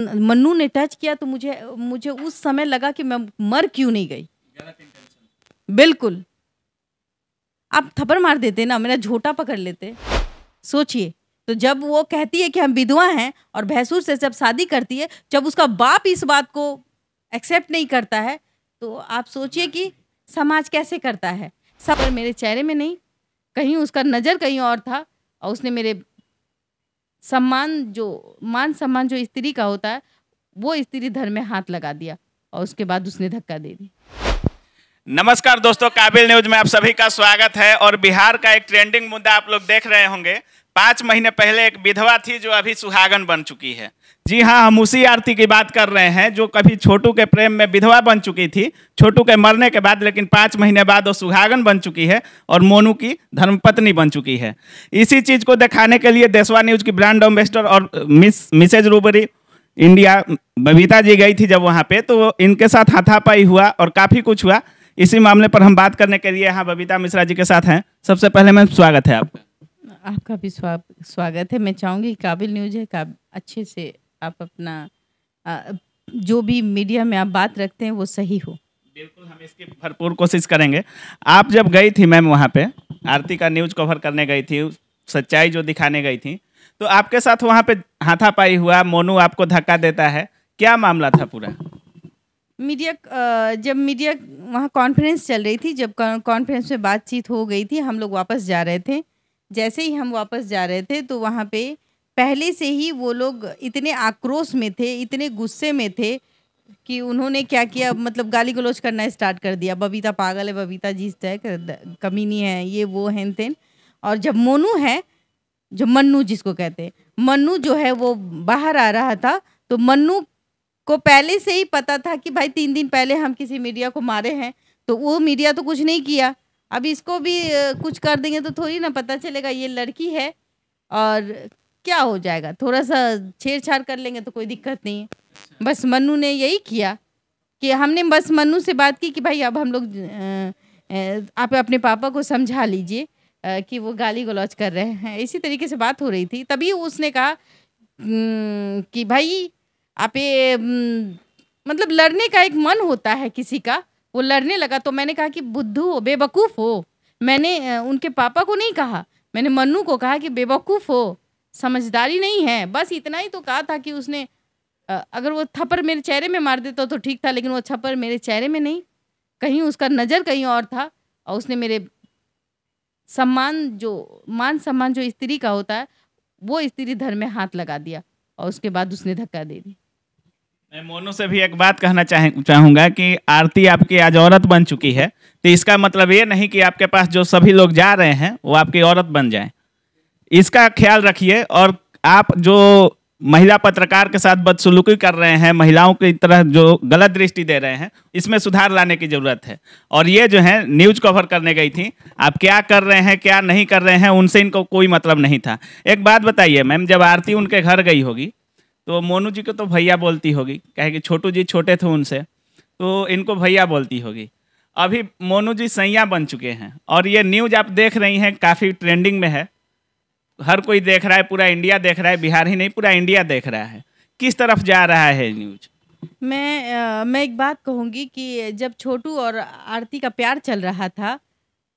मन्नू ने टच किया तो मुझे मुझे उस समय लगा कि मैं मर क्यों नहीं गई बिल्कुल आप थप्पड़ मार देते ना मेरा झोटा पकड़ लेते सोचिए तो जब वो कहती है कि हम विधवा हैं और भैंसूर से जब शादी करती है जब उसका बाप इस बात को एक्सेप्ट नहीं करता है तो आप सोचिए कि समाज कैसे करता है सब मेरे चेहरे में नहीं कहीं उसका नज़र कहीं और था और उसने मेरे सम्मान जो मान सम्मान जो स्त्री का होता है वो स्त्री धर में हाथ लगा दिया और उसके बाद उसने धक्का दे दिया नमस्कार दोस्तों काबिल न्यूज में आप सभी का स्वागत है और बिहार का एक ट्रेंडिंग मुद्दा आप लोग देख रहे होंगे पाँच महीने पहले एक विधवा थी जो अभी सुहागन बन चुकी है जी हाँ हम उसी आरती की बात कर रहे हैं जो कभी छोटू के प्रेम में विधवा बन चुकी थी छोटू के मरने के बाद लेकिन पाँच महीने बाद वो सुहागन बन चुकी है और मोनू की धर्मपत्नी बन चुकी है इसी चीज़ को दिखाने के लिए देशवा न्यूज़ की ब्रांड एम्बेसडर और miss missus Rubaru India Babita ji गई थी जब वहाँ पे तो इनके साथ हाथापाई हुआ और काफ़ी कुछ हुआ इसी मामले पर हम बात करने के लिए यहाँ बबीता मिश्रा जी के साथ हैं सबसे पहले मैम स्वागत है आपका आपका भी स्वा, स्वागत है मैं चाहूँगी काबिल न्यूज है का अच्छे से आप अपना आ, जो भी मीडिया में आप बात रखते हैं वो सही हो बिल्कुल हम इसकी भरपूर कोशिश करेंगे आप जब गई थी मैम वहाँ पे आरती का न्यूज कवर करने गई थी सच्चाई जो दिखाने गई थी तो आपके साथ वहाँ पे हाथापाई हुआ मोनू आपको धक्का देता है क्या मामला था पूरा मीडिया जब मीडिया वहाँ कॉन्फ्रेंस चल रही थी जब कॉन्फ्रेंस में बातचीत हो गई थी हम लोग वापस जा रहे थे जैसे ही हम वापस जा रहे थे तो वहाँ पे पहले से ही वो लोग इतने आक्रोश में थे इतने गुस्से में थे कि उन्होंने क्या किया मतलब गाली गलोच करना स्टार्ट कर दिया बबीता पागल है बबीता जी तय कमी नहीं है ये वो हैं तेन और जब मोनू है जो मन्नू जिसको कहते हैं मन्नू जो है वो बाहर आ रहा था तो मन्नू को पहले से ही पता था कि भाई तीन दिन पहले हम किसी मीडिया को मारे हैं तो वो मीडिया तो कुछ नहीं किया अब इसको भी कुछ कर देंगे तो थोड़ी ना पता चलेगा ये लड़की है और क्या हो जाएगा थोड़ा सा छेड़छाड़ कर लेंगे तो कोई दिक्कत नहीं है बस मनु ने यही किया कि हमने बस मनु से बात की कि भाई अब हम लोग आप अपने पापा को समझा लीजिए कि वो गाली गलौज कर रहे हैं इसी तरीके से बात हो रही थी तभी उसने कहा हम्म, कि भाई आप हम्म, मतलब लड़ने का एक मन होता है किसी का वो लड़ने लगा तो मैंने कहा कि बुद्धू हो बेवकूफ़ हो मैंने उनके पापा को नहीं कहा मैंने मन्नू को कहा कि बेवकूफ़ हो समझदारी नहीं है बस इतना ही तो कहा था कि उसने अगर वो थप्पड़ मेरे चेहरे में मार देता तो ठीक था लेकिन वो छप्पर मेरे चेहरे में नहीं कहीं उसका नज़र कहीं और था और उसने मेरे सम्मान जो मान सम्मान जो स्त्री का होता है वो स्त्री धर्म में हाथ लगा दिया और उसके बाद उसने धक्का दे दिया मैं मोनू से भी एक बात कहना चाह चाहूँगा कि आरती आपकी आज औरत बन चुकी है तो इसका मतलब ये नहीं कि आपके पास जो सभी लोग जा रहे हैं वो आपकी औरत बन जाए इसका ख्याल रखिए और आप जो महिला पत्रकार के साथ बदसलूकी कर रहे हैं महिलाओं की तरह जो गलत दृष्टि दे रहे हैं इसमें सुधार लाने की ज़रूरत है और ये जो है न्यूज कवर करने गई थी आप क्या कर रहे हैं क्या नहीं कर रहे हैं उनसे इनको कोई मतलब नहीं था एक बात बताइए मैम जब आरती उनके घर गई होगी तो मोनू जी को तो भैया बोलती होगी कहे कि छोटू जी छोटे थे उनसे तो इनको भैया बोलती होगी अभी मोनू जी सैया बन चुके हैं और ये न्यूज आप देख रही हैं काफ़ी ट्रेंडिंग में है हर कोई देख रहा है पूरा इंडिया देख रहा है बिहार ही नहीं पूरा इंडिया देख रहा है किस तरफ जा रहा है न्यूज मैं आ, मैं एक बात कहूँगी कि जब छोटू और आरती का प्यार चल रहा था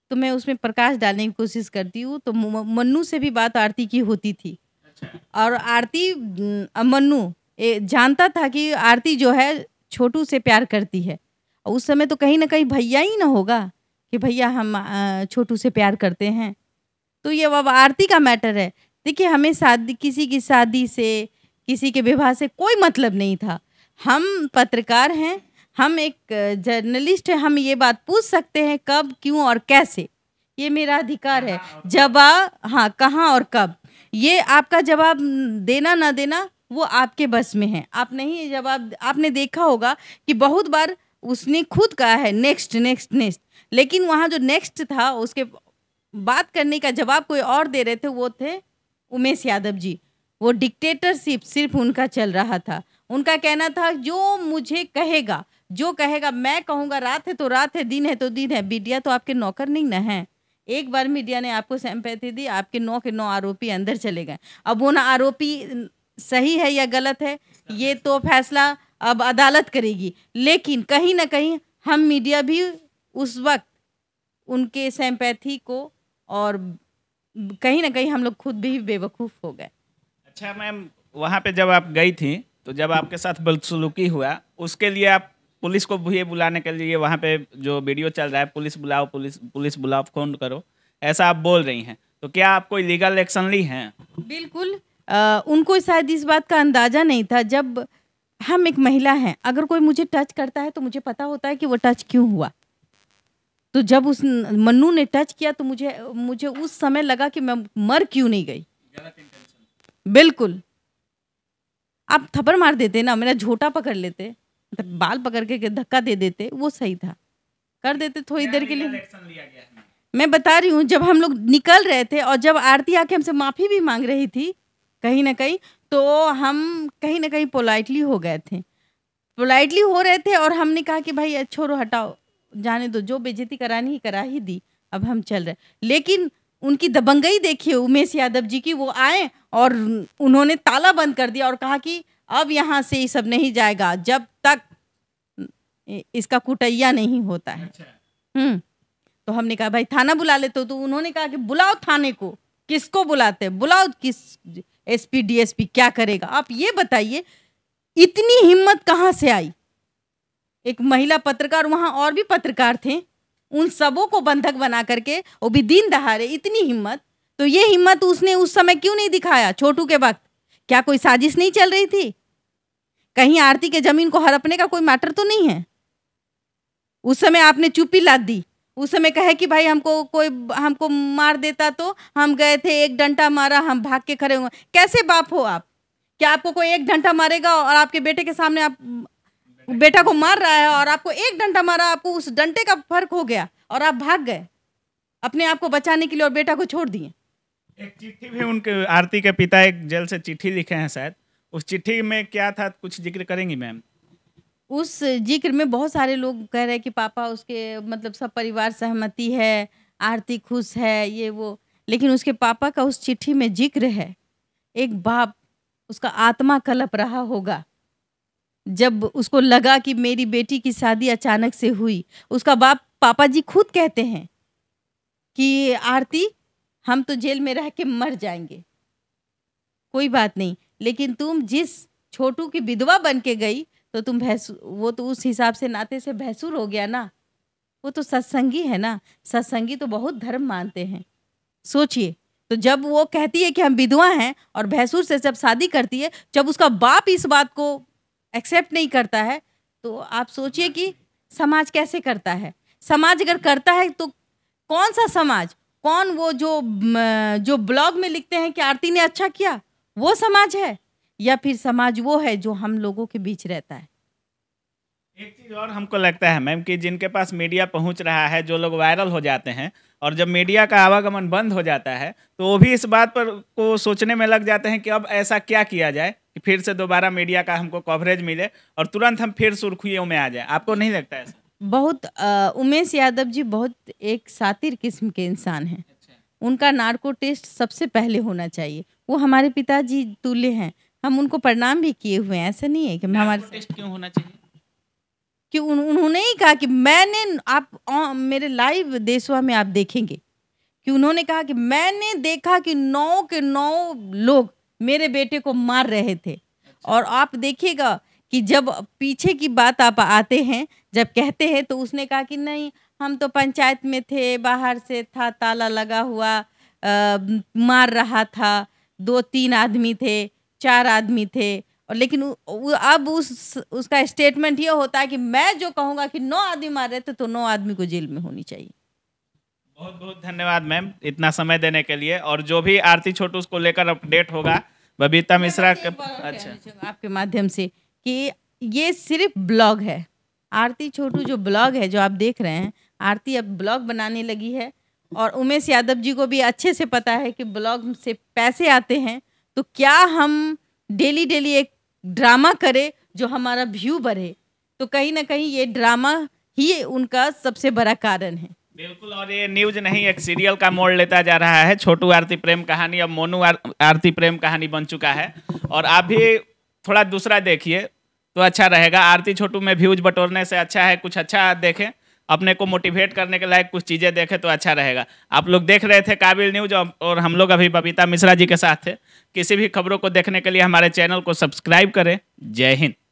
तो मैं उसमें प्रकाश डालने की कोशिश करती हूँ तो मन्नू से भी बात आरती की होती थी अच्छा। और आरती मनु जानता था कि आरती जो है छोटू से प्यार करती है उस समय तो कहीं ना कहीं भैया ही ना होगा कि भैया हम छोटू से प्यार करते हैं तो ये अब आरती का मैटर है देखिए हमें शादी किसी की शादी से किसी के विवाह से कोई मतलब नहीं था हम पत्रकार हैं हम एक जर्नलिस्ट हैं हम ये बात पूछ सकते हैं कब क्यों और कैसे ये मेरा अधिकार है हाँ, जब हाँ कहाँ और कब ये आपका जवाब देना ना देना वो आपके बस में है आप नहीं जवाब आपने देखा होगा कि बहुत बार उसने खुद कहा है नेक्स्ट नेक्स्ट नेक्स्ट लेकिन वहाँ जो नेक्स्ट था उसके बात करने का जवाब कोई और दे रहे थे वो थे उमेश यादव जी वो डिक्टेटरशिप सिर्फ उनका चल रहा था उनका कहना था जो मुझे कहेगा जो कहेगा मैं कहूँगा रात है तो रात है दिन है तो दिन है बिटिया तो आपके नौकर नहीं ना हैं एक बार मीडिया ने आपको सहमपैथी दी आपके नौ के नौ आरोपी अंदर चले गए अब वो ना आरोपी सही है या गलत है ये तो फैसला अब अदालत करेगी लेकिन कहीं ना कहीं हम मीडिया भी उस वक्त उनके सैम्पैथी को और कहीं ना कहीं हम लोग खुद भी बेवकूफ़ हो गए अच्छा मैम वहाँ पे जब आप गई थी तो जब आपके साथ बदसलूकी हुआ उसके लिए आप पुलिस को भी बुलाने के लिए वहाँ पे जो वीडियो चल रहा है पुलिस बुलाओ पुलिस पुलिस बुलाओ फोन करो ऐसा आप बोल रही हैं तो क्या आप कोई लीगल एक्शन ली हैं बिल्कुल आ, उनको शायद इस बात का अंदाजा नहीं था जब हम एक महिला हैं अगर कोई मुझे टच करता है तो मुझे पता होता है कि वो टच क्यों हुआ तो जब उस मन्नू ने टच किया तो मुझे मुझे उस समय लगा कि मैं मर क्यों नहीं गई बिल्कुल आप थप्पड़ मार देते ना मेरा झोटा पकड़ लेते मतलब बाल पकड़ के धक्का दे देते वो सही था कर देते थोड़ी देर के लिए मैं बता रही हूँ जब हम लोग निकल रहे थे और जब आरती आके हमसे माफ़ी भी मांग रही थी कहीं ना कहीं तो हम कहीं ना कहीं पोलाइटली हो गए थे पोलाइटली हो रहे थे और हमने कहा कि भाई अच्छा, छोड़ो हटाओ जाने दो जो बेजती करानी ही करा ही दी अब हम चल रहे लेकिन उनकी दबंगई देखिए उमेश यादव जी की वो आए और उन्होंने ताला बंद कर दिया और कहा कि अब यहाँ से ये सब नहीं जाएगा जब तक इसका कुटैया नहीं होता है अच्छा। हम्म तो हमने कहा भाई थाना बुला लेते हो तो उन्होंने कहा कि बुलाओ थाने को किसको बुलाते हैं बुलाओ किस एसपी डीएसपी क्या करेगा आप ये बताइए इतनी हिम्मत कहाँ से आई एक महिला पत्रकार वहाँ और भी पत्रकार थे उन सबों को बंधक बना करके वो भी दिन दहाड़े इतनी हिम्मत तो ये हिम्मत उसने उस समय क्यों नहीं दिखाया छोटू के वक्त क्या कोई साजिश नहीं चल रही थी कहीं आरती के जमीन को हड़पने का कोई मैटर तो नहीं है उस समय आपने चुप्पी लाद दी उस समय कहे कि भाई हमको कोई हमको मार देता तो हम गए थे एक डंटा मारा हम भाग के खड़े हुए कैसे बाप हो आप क्या आपको कोई एक डंटा मारेगा और आपके बेटे के सामने आप बेटा को मार रहा है और आपको एक डंटा मारा आपको उस डंटे का फर्क हो गया और आप भाग गए अपने आप को बचाने के लिए और बेटा को छोड़ दिए एक चिट्ठी भी उनके आरती के पिता एक जेल से चिट्ठी लिखे हैं शायद उस चिट्ठी में क्या था कुछ जिक्र करेंगी मैम उस जिक्र में बहुत सारे लोग कह रहे हैं कि पापा उसके मतलब सब परिवार सहमति है आरती खुश है ये वो लेकिन उसके पापा का उस चिट्ठी में जिक्र है एक बाप उसका आत्मा कलप रहा होगा जब उसको लगा कि मेरी बेटी की शादी अचानक से हुई उसका बाप पापा जी खुद कहते हैं कि आरती हम तो जेल में रह के मर जाएंगे कोई बात नहीं लेकिन तुम जिस छोटू की विधवा बन के गई तो तुम भैंसू वो तो उस हिसाब से नाते से भैंसूर हो गया ना वो तो सत्संगी है ना सत्संगी तो बहुत धर्म मानते हैं सोचिए तो जब वो कहती है कि हम विधवा हैं और भैंसूर से जब शादी करती है जब उसका बाप इस बात को एक्सेप्ट नहीं करता है तो आप सोचिए कि समाज कैसे करता है समाज अगर करता है तो कौन सा समाज कौन वो जो जो ब्लॉग में लिखते हैं कि आरती ने अच्छा किया वो समाज है या फिर समाज वो है जो हम लोगों के बीच रहता है एक चीज़ और हमको लगता है मैम कि जिनके पास मीडिया पहुंच रहा है जो लोग वायरल हो जाते हैं और जब मीडिया का आवागमन बंद हो जाता है तो वो भी इस बात पर को सोचने में लग जाते हैं कि अब ऐसा क्या किया जाए कि फिर से दोबारा मीडिया का हमको कवरेज मिले और तुरंत हम फिर सुर्खियों में आ जाए आपको नहीं लगता ऐसा बहुत उमेश यादव जी बहुत एक सातिर किस्म के इंसान हैं अच्छा। उनका नार्को टेस्ट सबसे पहले होना चाहिए वो हमारे पिताजी तुल्य हैं हम उनको प्रणाम भी किए हुए हैं ऐसा नहीं है कि हमारे टेस्ट क्यों होना चाहिए कि उन, उन्होंने ही कहा कि मैंने आप आ, मेरे लाइव देशवा में आप देखेंगे कि उन्होंने कहा कि मैंने देखा कि नौ के नौ लोग मेरे बेटे को मार रहे थे अच्छा। और आप देखिएगा कि जब पीछे की बात आप आते हैं जब कहते हैं तो उसने कहा कि नहीं हम तो पंचायत में थे बाहर से था ताला लगा हुआ आ, मार रहा था दो तीन आदमी थे चार आदमी थे और लेकिन अब उस उसका स्टेटमेंट ये होता है कि मैं जो कहूँगा कि नौ आदमी मार रहे थे तो नौ आदमी को जेल में होनी चाहिए बहुत बहुत धन्यवाद मैम इतना समय देने के लिए और जो भी आरती छोटू उसको लेकर अपडेट होगा बबीता मिश्रा अच्छा आपके माध्यम से कि ये सिर्फ ब्लॉग है आरती छोटू जो ब्लॉग है जो आप देख रहे हैं आरती अब ब्लॉग बनाने लगी है और उमेश यादव जी को भी अच्छे से पता है कि ब्लॉग से पैसे आते हैं तो क्या हम डेली डेली एक ड्रामा करें जो हमारा व्यू बढ़े तो कहीं ना कहीं ये ड्रामा ही उनका सबसे बड़ा कारण है बिल्कुल और ये न्यूज नहीं एक सीरियल का मोड़ लेता जा रहा है छोटू आरती प्रेम कहानी अब मोनू आर, आरती प्रेम कहानी बन चुका है और आप भी थोड़ा दूसरा देखिए तो अच्छा रहेगा आरती छोटू में व्यूज बटोरने से अच्छा है कुछ अच्छा देखें अपने को मोटिवेट करने के लायक कुछ चीज़ें देखें तो अच्छा रहेगा आप लोग देख रहे थे काबिल न्यूज और हम लोग अभी बबीता मिश्रा जी के साथ थे किसी भी खबरों को देखने के लिए हमारे चैनल को सब्सक्राइब करें जय हिंद